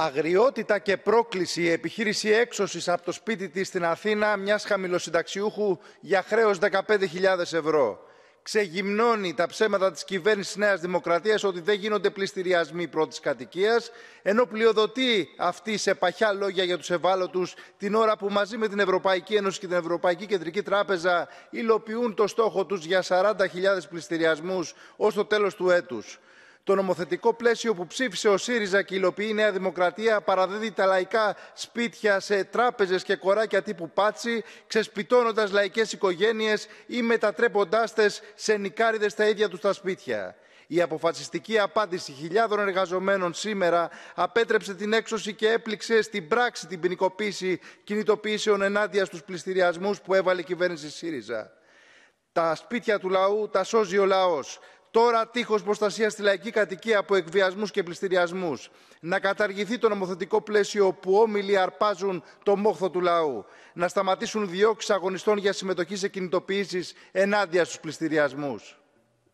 Αγριότητα και πρόκληση η επιχείρηση έξωσης από το σπίτι της στην Αθήνα μιας χαμηλοσυνταξιούχου για χρέος 15.000 ευρώ. Ξεγυμνώνει τα ψέματα της κυβέρνησης Νέας Δημοκρατίας ότι δεν γίνονται πληστηριασμοί πρώτης κατοικίας, ενώ πλειοδοτεί αυτή σε παχιά λόγια για τους ευάλωτους την ώρα που μαζί με την Ευρωπαϊκή Ένωση και την Ευρωπαϊκή Κεντρική Τράπεζα υλοποιούν το στόχο τους για 40.000 πληστηριασμούς ως το τέλος του έτους. Το νομοθετικό πλαίσιο που ψήφισε ο ΣΥΡΙΖΑ και υλοποιεί η Νέα Δημοκρατία παραδίδει τα λαϊκά σπίτια σε τράπεζες και κοράκια τύπου πάτσι, ξεσπιτώνοντας λαϊκές οικογένειες ή μετατρέποντάς τες σε νικάριδες τα ίδια τους τα σπίτια. Η αποφασιστική απάντηση χιλιάδων εργαζομένων σήμερα απέτρεψε την έξωση και έπληξε στην πράξη την ποινικοποίηση κινητοποιήσεων ενάντια στους πληστηριασμούς που έβαλε η κυβέρνηση ΣΥΡΙΖΑ. Τα σπίτια του λαού τα σώζει ο λαός. Τώρα τείχος προστασίας στη λαϊκή κατοικία από εκβιασμούς και πληστηριασμούς, Να καταργηθεί το νομοθετικό πλαίσιο που όμιλοι αρπάζουν το μόχθο του λαού. Να σταματήσουν διώξεις αγωνιστών για συμμετοχή σε κινητοποιήσεις ενάντια στους πληστηριασμούς.